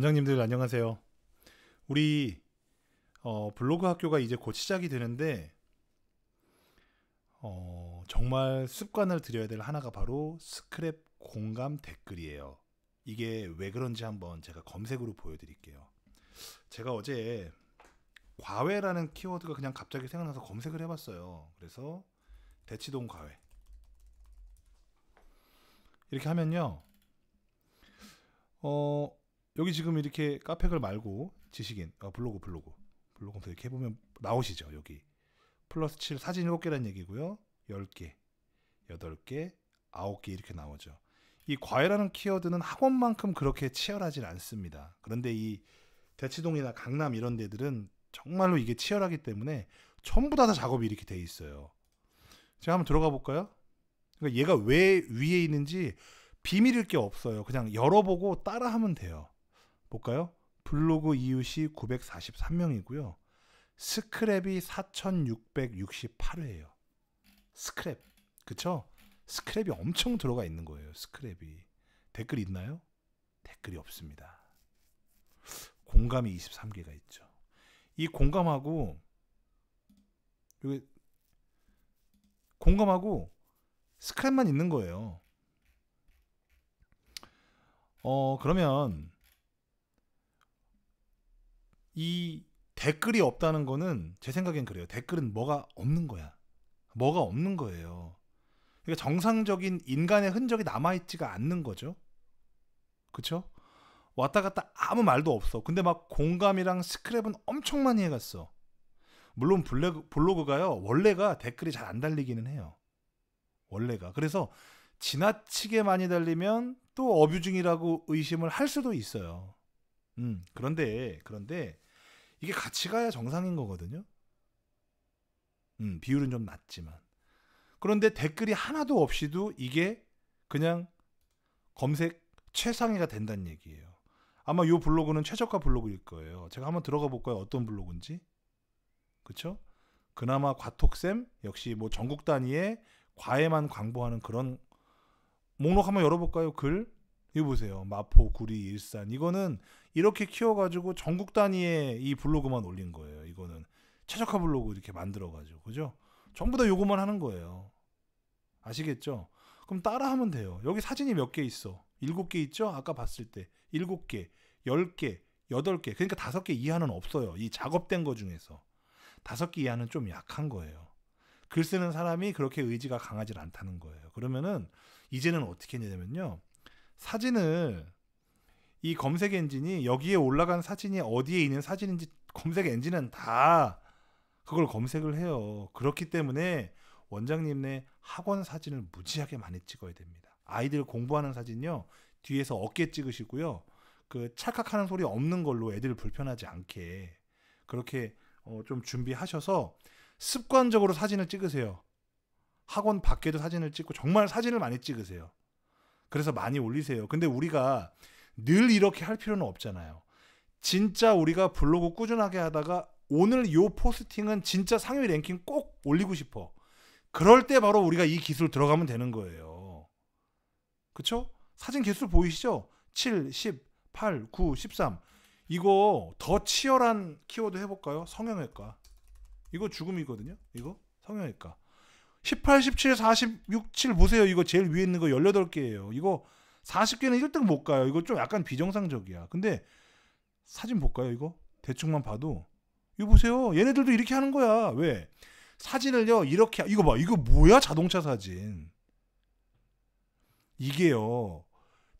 원장님들 안녕하세요. 우리 어, 블로그 학교가 이제 곧 시작이 되는데 어, 정말 습관을 들여야 될 하나가 바로 스크랩 공감 댓글이에요. 이게 왜 그런지 한번 제가 검색으로 보여드릴게요. 제가 어제 과외라는 키워드가 그냥 갑자기 생각나서 검색을 해봤어요. 그래서 대치동 과외 이렇게 하면요. 어, 여기 지금 이렇게 카페글 말고 지식인 어, 블로그 블로그 블로그 검색 이렇게 해보면 나오시죠 여기 플러스 7 사진 7개란 얘기고요 10개 8개 9개 이렇게 나오죠 이 과외라는 키워드는 학원만큼 그렇게 치열하진 않습니다 그런데 이 대치동이나 강남 이런 데들은 정말로 이게 치열하기 때문에 전부 다, 다 작업이 이렇게 돼 있어요 제가 한번 들어가 볼까요 그러니까 얘가 왜 위에 있는지 비밀일 게 없어요 그냥 열어보고 따라하면 돼요 볼까요? 블로그 이웃이 943명이고요. 스크랩이 4668회예요. 스크랩. 그쵸? 스크랩이 엄청 들어가 있는 거예요. 스크랩이. 댓글 있나요? 댓글이 없습니다. 공감이 23개가 있죠. 이 공감하고 여기 공감하고 스크랩만 있는 거예요. 어, 그러면 이 댓글이 없다는 거는 제 생각엔 그래요. 댓글은 뭐가 없는 거야. 뭐가 없는 거예요. 그러니까 정상적인 인간의 흔적이 남아있지가 않는 거죠. 그쵸? 왔다 갔다 아무 말도 없어. 근데 막 공감이랑 스크랩은 엄청 많이 해갔어. 물론 블로그, 블로그가요, 원래가 댓글이 잘 안 달리기는 해요. 원래가. 그래서 지나치게 많이 달리면 또 어뷰징이라고 의심을 할 수도 있어요. 음, 그런데, 그런데 이게 같이 가야 정상인 거거든요. 음, 비율은 좀 낮지만. 그런데 댓글이 하나도 없이도 이게 그냥 검색 최상위가 된다는 얘기예요. 아마 이 블로그는 최저가 블로그일 거예요. 제가 한번 들어가 볼까요? 어떤 블로그인지. 그쵸 그나마 과톡쌤 역시 뭐 전국 단위의 과에만 광고하는 그런 목록 한번 열어볼까요? 글이 보세요. 마포, 구리, 일산. 이거는 이렇게 키워가지고 전국 단위의 이 블로그만 올린 거예요. 이거는 최적화 블로그 이렇게 만들어가지고 그죠? 전부 다 요거만 하는 거예요. 아시겠죠? 그럼 따라하면 돼요. 여기 사진이 몇 개 있어? 일곱 개 있죠? 아까 봤을 때 일곱 개, 열 개, 여덟 개. 그러니까 다섯 개 이하는 없어요. 이 작업된 거 중에서 다섯 개 이하는 좀 약한 거예요. 글 쓰는 사람이 그렇게 의지가 강하지 않다는 거예요. 그러면은 이제는 어떻게 했냐면요. 사진을 이 검색 엔진이 여기에 올라간 사진이 어디에 있는 사진인지 검색 엔진은 다 그걸 검색을 해요. 그렇기 때문에 원장님네 학원 사진을 무지하게 많이 찍어야 됩니다. 아이들 공부하는 사진요. 뒤에서 어깨 찍으시고요. 그 찰칵하는 소리 없는 걸로 애들 불편하지 않게 그렇게 어좀 준비하셔서 습관적으로 사진을 찍으세요. 학원 밖에도 사진을 찍고 정말 사진을 많이 찍으세요. 그래서 많이 올리세요. 근데 우리가 늘 이렇게 할 필요는 없잖아요. 진짜 우리가 블로그 꾸준하게 하다가 오늘 요 포스팅은 진짜 상위 랭킹 꼭 올리고 싶어. 그럴 때 바로 우리가 이 기술 들어가면 되는 거예요. 그쵸? 사진 개수 보이시죠? 7, 10, 8, 9, 13. 이거 더 치열한 키워드 해볼까요? 성형외과. 이거 죽음이거든요. 이거 성형외과. 18, 17, 46, 7 보세요. 이거 제일 위에 있는 거 18개예요. 이거 40개는 1등 못 가요. 이거 좀 약간 비정상적이야. 근데 사진 볼까요, 이거? 대충만 봐도 이거 보세요. 얘네들도 이렇게 하는 거야. 왜? 사진을요. 이렇게 이거 봐. 이거 뭐야? 자동차 사진. 이게요.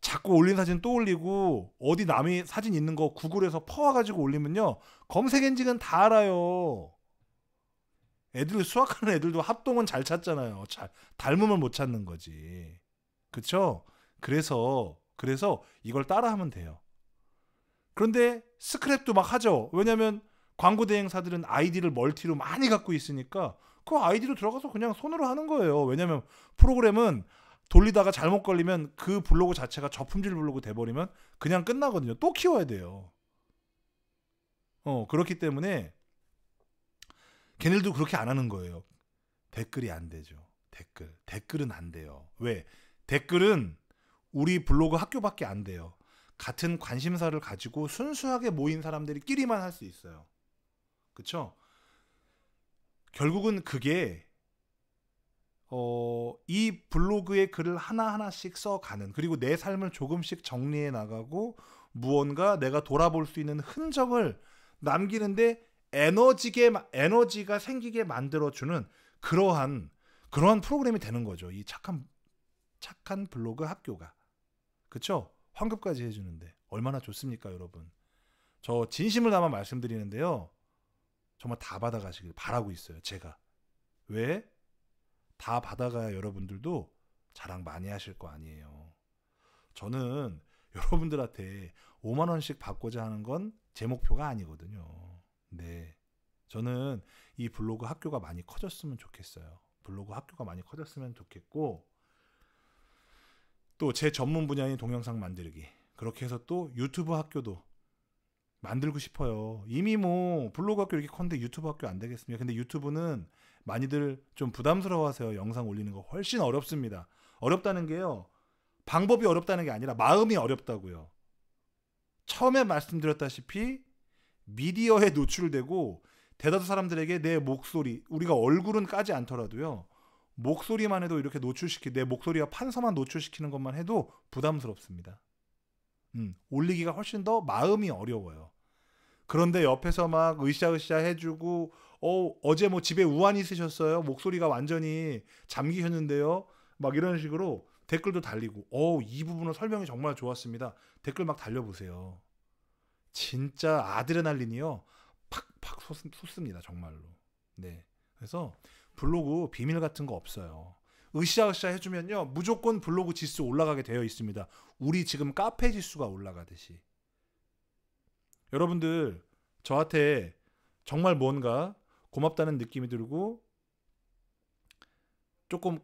자꾸 올린 사진 또 올리고 어디 남이 사진 있는 거 구글에서 퍼와 가지고 올리면요. 검색 엔진은 다 알아요. 애들 수학하는 애들도 합동은 잘 찾잖아요. 잘 닮음을 못 찾는 거지. 그쵸 그래서 그래서 이걸 따라하면 돼요. 그런데 스크랩도 막 하죠. 왜냐면 광고 대행사들은 아이디를 멀티로 많이 갖고 있으니까 그 아이디로 들어가서 그냥 손으로 하는 거예요. 왜냐면 프로그램은 돌리다가 잘못 걸리면 그 블로그 자체가 저품질 블로그 돼버리면 그냥 끝나거든요. 또 키워야 돼요. 어, 그렇기 때문에 걔네들도 그렇게 안 하는 거예요. 댓글이 안 되죠. 댓글. 댓글은 안 돼요. 왜? 댓글은 우리 블로그 학교밖에 안 돼요. 같은 관심사를 가지고 순수하게 모인 사람들이끼리만 할 수 있어요. 그쵸? 결국은 그게 어, 이 블로그의 글을 하나하나씩 써가는, 그리고 내 삶을 조금씩 정리해 나가고, 무언가 내가 돌아볼 수 있는 흔적을 남기는데 에너지게 에너지가 생기게 만들어주는 그러한 그러한 프로그램이 되는 거죠. 이 착한 착한 블로그 학교가 그렇죠? 환급까지 해주는데 얼마나 좋습니까, 여러분? 저 진심을 담아 말씀드리는데요. 정말 다 받아가시길 바라고 있어요. 제가 왜? 다 받아가야 여러분들도 자랑 많이 하실 거 아니에요. 저는 여러분들한테 5만 원씩 받고자 하는 건 제 목표가 아니거든요. 저는 이 블로그 학교가 많이 커졌으면 좋겠어요. 블로그 학교가 많이 커졌으면 좋겠고 또 제 전문 분야인 동영상 만들기 그렇게 해서 또 유튜브 학교도 만들고 싶어요. 이미 뭐 블로그 학교 이렇게 컸는데 유튜브 학교 안 되겠습니까? 근데 유튜브는 많이들 좀 부담스러워하세요. 영상 올리는 거 훨씬 어렵습니다. 어렵다는 게요. 방법이 어렵다는 게 아니라 마음이 어렵다고요. 처음에 말씀드렸다시피 미디어에 노출되고 대다수 사람들에게 내 목소리, 우리가 얼굴은 까지 않더라도요. 목소리만 해도 이렇게 노출시키, 내 목소리와 판서만 노출시키는 것만 해도 부담스럽습니다. 음, 올리기가 훨씬 더 마음이 어려워요. 그런데 옆에서 막 으쌰으쌰 해주고, 어, 어제 뭐 집에 우환이 있으셨어요? 목소리가 완전히 잠기셨는데요? 막 이런 식으로 댓글도 달리고, 어, 이 부분은 설명이 정말 좋았습니다. 댓글 막 달려보세요. 진짜 아드레날린이요. 팍팍 솟습니다 정말로. 네. 그래서 블로그 비밀 같은 거 없어요. 으쌰으쌰 해주면요 무조건 블로그 지수 올라가게 되어 있습니다. 우리 지금 카페 지수가 올라가듯이. 여러분들 저한테 정말 뭔가 고맙다는 느낌이 들고 조금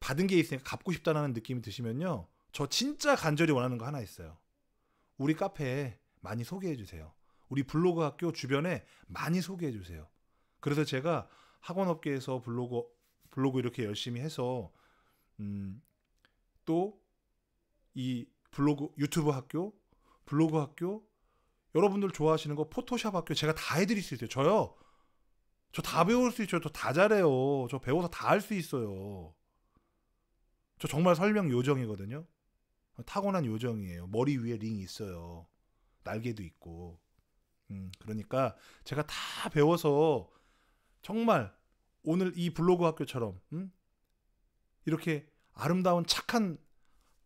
받은 게 있으니까 갚고 싶다는 느낌이 드시면요. 저 진짜 간절히 원하는 거 하나 있어요. 우리 카페에 많이 소개해 주세요. 우리 블로그 학교 주변에 많이 소개해 주세요. 그래서 제가 학원 업계에서 블로그 블로그 이렇게 열심히 해서 음, 또이 블로그 유튜브 학교, 블로그 학교 여러분들 좋아하시는 거 포토샵 학교 제가 다 해드릴 수 있어요. 저요. 저 다 배울 수 있죠. 저다 잘해요. 저 배워서 다 할 수 있어요. 저 정말 설명 요정이거든요. 타고난 요정이에요. 머리 위에 링 있어요. 날개도 있고. 음, 그러니까 제가 다 배워서 정말 오늘 이 블로그 학교처럼 음? 이렇게 아름다운 착한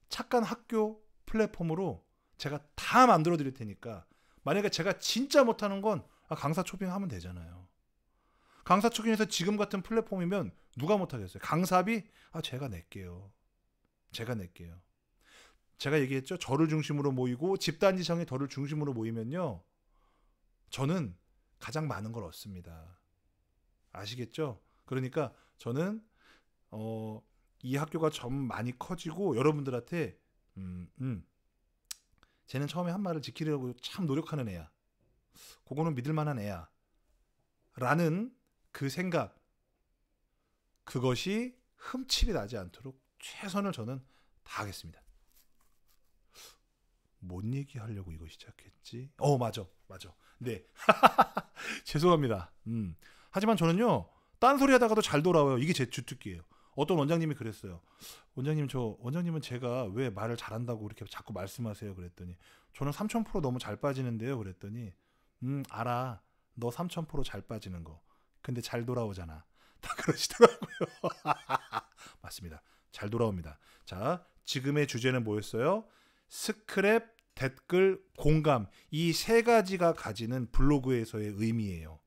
착한 학교 플랫폼으로 제가 다 만들어 드릴 테니까 만약에 제가 진짜 못하는 건 아, 강사 초빙하면 되잖아요. 강사 초빙에서 지금 같은 플랫폼이면 누가 못하겠어요? 강사비? 아, 제가 낼게요. 제가 낼게요. 제가 얘기했죠. 저를 중심으로 모이고 집단 지성이 저를 중심으로 모이면요. 저는 가장 많은 걸 얻습니다. 아시겠죠? 그러니까 저는 어, 이 학교가 점 많이 커지고 여러분들한테 음, 음, 쟤는 처음에 한 말을 지키려고 참 노력하는 애야. 그거는 믿을 만한 애야. 라는 그 생각 그것이 흠집이 나지 않도록 최선을 저는 다하겠습니다. 뭔 얘기하려고 이거 시작했지? 어, 맞아. 맞아. 네. 죄송합니다. 음. 하지만 저는요. 딴소리 하다가도 잘 돌아와요. 이게 제 주특기예요. 어떤 원장님이 그랬어요. 원장님 저 원장님은 제가 왜 말을 잘한다고 이렇게 자꾸 말씀하세요 그랬더니 저는 3000% 너무 잘 빠지는데요 그랬더니 음 알아. 너 3000%잘 빠지는 거. 근데 잘 돌아오잖아. 다 그러시더라고요. 맞습니다. 잘 돌아옵니다. 자, 지금의 주제는 뭐였어요? 스크랩 댓글, 공감 이 세 가지가 가지는 블로그에서의 의미예요.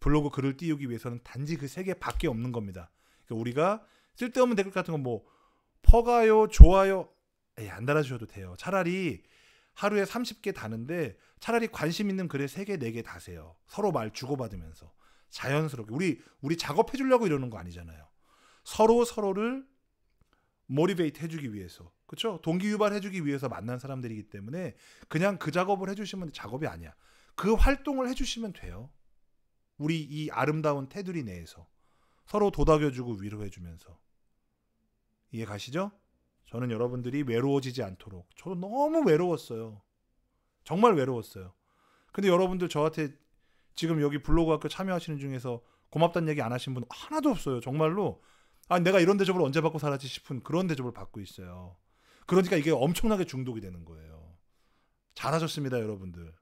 블로그 글을 띄우기 위해서는 단지 그 세 개밖에 없는 겁니다. 그러니까 우리가 쓸데없는 댓글 같은 건뭐 퍼가요, 좋아요 에이, 안 달아주셔도 돼요. 차라리 하루에 30개 다는데 차라리 관심 있는 글에 3개, 4개 다세요. 서로 말 주고받으면서 자연스럽게 우리 우리 작업해 주려고 이러는 거 아니잖아요. 서로 서로를 모리베이트 해주기 위해서 그렇죠 동기 유발해주기 위해서 만난 사람들이기 때문에 그냥 그 작업을 해주시면 작업이 아니야 그 활동을 해주시면 돼요 우리 이 아름다운 테두리 내에서 서로 도닥여주고 위로해주면서 이해 가시죠? 저는 여러분들이 외로워지지 않도록 저도 너무 외로웠어요 정말 외로웠어요 근데 여러분들 저한테 지금 여기 블로그 학교 참여하시는 중에서 고맙다는 얘기 안 하신 분 하나도 없어요 정말로 아 내가 이런 대접을 언제 받고 살았지 싶은 그런 대접을 받고 있어요. 그러니까 이게 엄청나게 중독이 되는 거예요. 잘하셨습니다, 여러분들.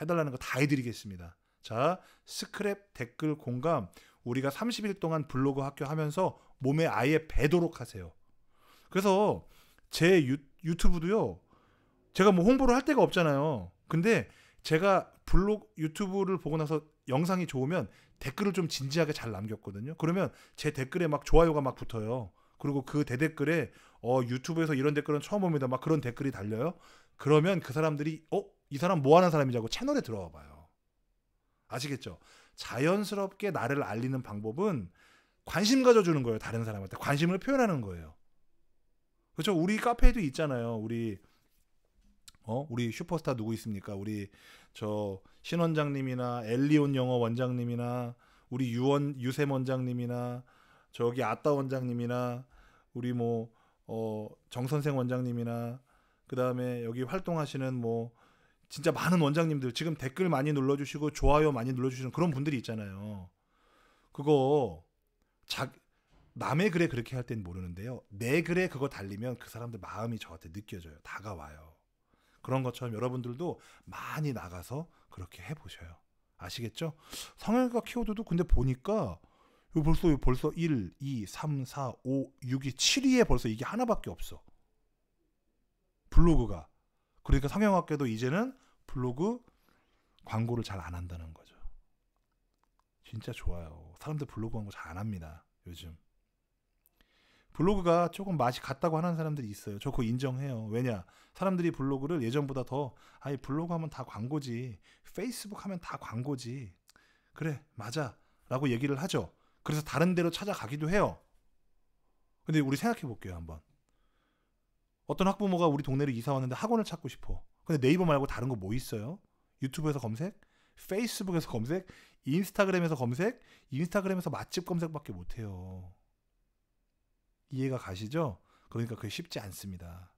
해달라는 거 다 해드리겠습니다. 자, 스크랩 댓글 공감. 우리가 30일 동안 블로그 학교 하면서 몸에 아예 배도록 하세요. 그래서 제 유, 유튜브도요. 제가 뭐 홍보를 할 데가 없잖아요. 근데 제가 블로그 유튜브를 보고 나서 영상이 좋으면 댓글을 좀 진지하게 잘 남겼거든요. 그러면 제 댓글에 막 좋아요가 막 붙어요. 그리고 그 대댓글에 어 유튜브에서 이런 댓글은 처음 봅니다. 막 그런 댓글이 달려요. 그러면 그 사람들이 어 이 사람 뭐 하는 사람이냐고 채널에 들어와 봐요. 아시겠죠? 자연스럽게 나를 알리는 방법은 관심 가져주는 거예요. 다른 사람한테 관심을 표현하는 거예요. 그렇죠? 우리 카페에도 있잖아요. 우리 어? 우리 슈퍼스타 누구 있습니까? 우리 저 신원장님이나 엘리온 영어 원장님이나 우리 유원 유세 원장님이나 저기 아따 원장님이나 우리 뭐 어, 정선생 원장님이나 그다음에 여기 활동하시는 뭐 진짜 많은 원장님들 지금 댓글 많이 눌러 주시고 좋아요 많이 눌러 주시는 그런 분들이 있잖아요. 그거 자 남의 글에 그렇게 할 땐 모르는데요. 내 글에 그거 달리면 그 사람들 마음이 저한테 느껴져요. 다가와요. 그런 것처럼 여러분들도 많이 나가서 그렇게 해보셔요. 아시겠죠? 성형외과 키워드도 근데 보니까 요 벌써 벌써 1, 2, 3, 4, 5, 6이 7위에 벌써 이게 하나밖에 없어. 블로그가. 그러니까 성형학계도 이제는 블로그 광고를 잘 안 한다는 거죠. 진짜 좋아요. 사람들 블로그 광고 잘 안 합니다. 요즘. 블로그가 조금 맛이 같다고 하는 사람들이 있어요. 저 그거 인정해요. 왜냐? 사람들이 블로그를 예전보다 더, 아이, 블로그 하면 다 광고지. 페이스북 하면 다 광고지. 그래, 맞아. 라고 얘기를 하죠. 그래서 다른 데로 찾아가기도 해요. 근데 우리 생각해 볼게요, 한번. 어떤 학부모가 우리 동네로 이사 왔는데 학원을 찾고 싶어. 근데 네이버 말고 다른 거 뭐 있어요? 유튜브에서 검색? 페이스북에서 검색? 인스타그램에서 검색? 인스타그램에서 맛집 검색밖에 못해요. 이해가 가시죠? 그러니까 그게 쉽지 않습니다.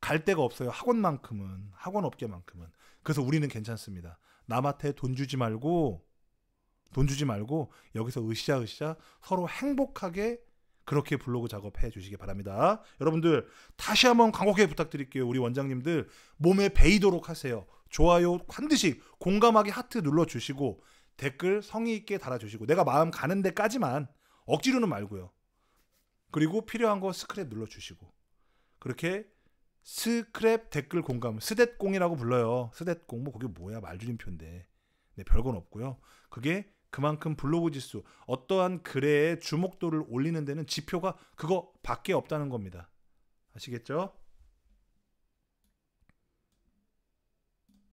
갈 데가 없어요. 학원만큼은 학원 업계만큼은. 그래서 우리는 괜찮습니다. 남한테 돈 주지 말고 돈 주지 말고 여기서 으쌰으쌰 서로 행복하게 그렇게 블로그 작업해 주시기 바랍니다. 여러분들 다시 한번 간곡하 부탁드릴게요. 우리 원장님들 몸에 베이도록 하세요. 좋아요 반드시 공감하게 하트 눌러 주시고 댓글 성의 있게 달아 주시고 내가 마음 가는 데까지만 억지로는 말고요. 그리고 필요한 거 스크랩 눌러주시고 그렇게 스크랩 댓글 공감 스댓공이라고 불러요. 스댓공 뭐 그게 뭐야 말줄임표인데 네, 별건 없고요. 그게 그만큼 블로그 지수 어떠한 글에 주목도를 올리는 데는 지표가 그거 밖에 없다는 겁니다. 아시겠죠?